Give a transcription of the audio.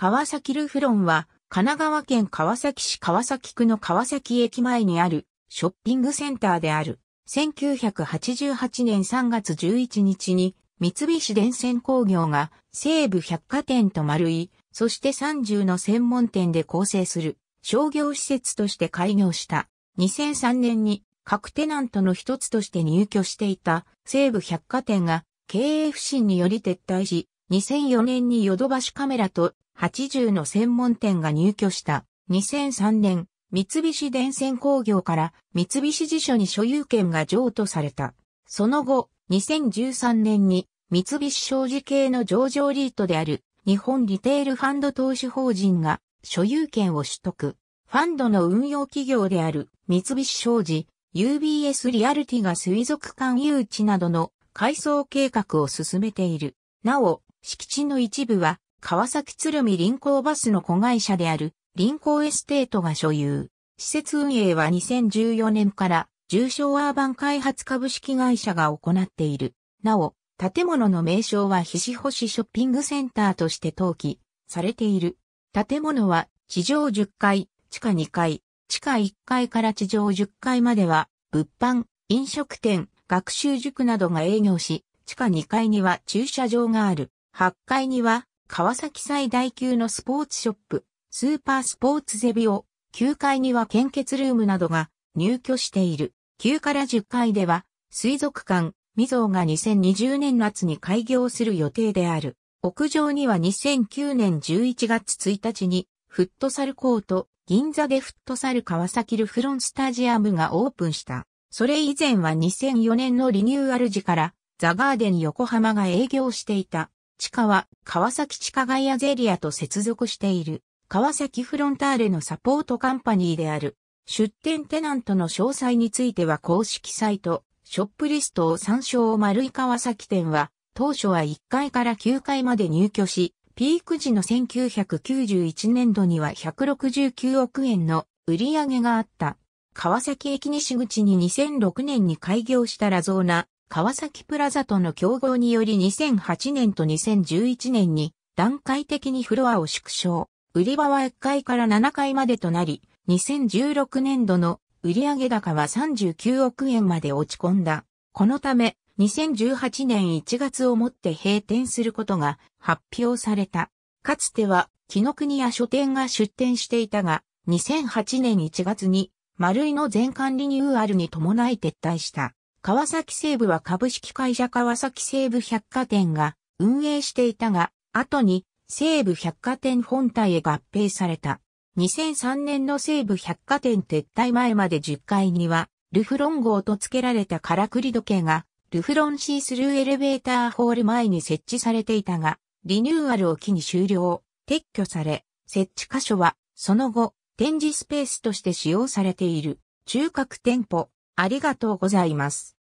川崎ルフロンは、神奈川県川崎市川崎区の川崎駅前にあるショッピングセンターである。1988年3月11日に三菱電線工業が西武百貨店と丸井、そして30の専門店で構成する商業施設として開業した。2003年に各テナントの一つとして入居していた西武百貨店が経営不振により撤退し、2004年にヨドバシカメラと80の専門店が入居した2003年、三菱電線工業から三菱辞書に所有権が譲渡された。その後、2013年に三菱商事系の上場リートである日本リテールファンド投資法人が所有権を取得。ファンドの運用企業である三菱商事、UBS リアルティが水族館誘致などの改装計画を進めている。なお、敷地の一部は川崎鶴見臨港バスの子会社である臨港エステートが所有。施設運営は2014年から重症アーバン開発株式会社が行っている。なお、建物の名称は菱星ショッピングセンターとして登記されている。建物は地上10階、地下2階、地下1階から地上10階までは物販、飲食店、学習塾などが営業し、地下2階には駐車場がある。8階には川崎最大級のスポーツショップ、スーパースポーツゼビオ、9階には献血ルームなどが入居している。9から10階では、水族館、未曾が2020年夏に開業する予定である。屋上には2009年11月1日に、フットサルコート、銀座でフットサル川崎ルフロンスタジアムがオープンした。それ以前は2004年のリニューアル時から、ザガーデン横浜が営業していた。地下は川崎地下イアゼリアと接続している川崎フロンターレのサポートカンパニーである出店テナントの詳細については公式サイトショップリストを参照丸い川崎店は当初は1階から9階まで入居しピーク時の1991年度には169億円の売り上げがあった。川崎駅西口に2006年に開業したラゾーナ川崎プラザとの競合により2008年と2011年に段階的にフロアを縮小。売り場は1階から7階までとなり、2016年度の売上高は39億円まで落ち込んだ。このため、2018年1月をもって閉店することが発表された。かつては、木の国や書店が出店していたが、2008年1月に、丸井の全館リニューアルに伴い撤退した。川崎西部は株式会社川崎西部百貨店が運営していたが、後に西部百貨店本体へ合併された。2003年の西部百貨店撤退前まで10階には、ルフロン号と付けられたからくり時計が、ルフロンシースルーエレベーターホール前に設置されていたが、リニューアルを機に終了、撤去され、設置箇所は、その後、展示スペースとして使用されている、中核店舗、ありがとうございます。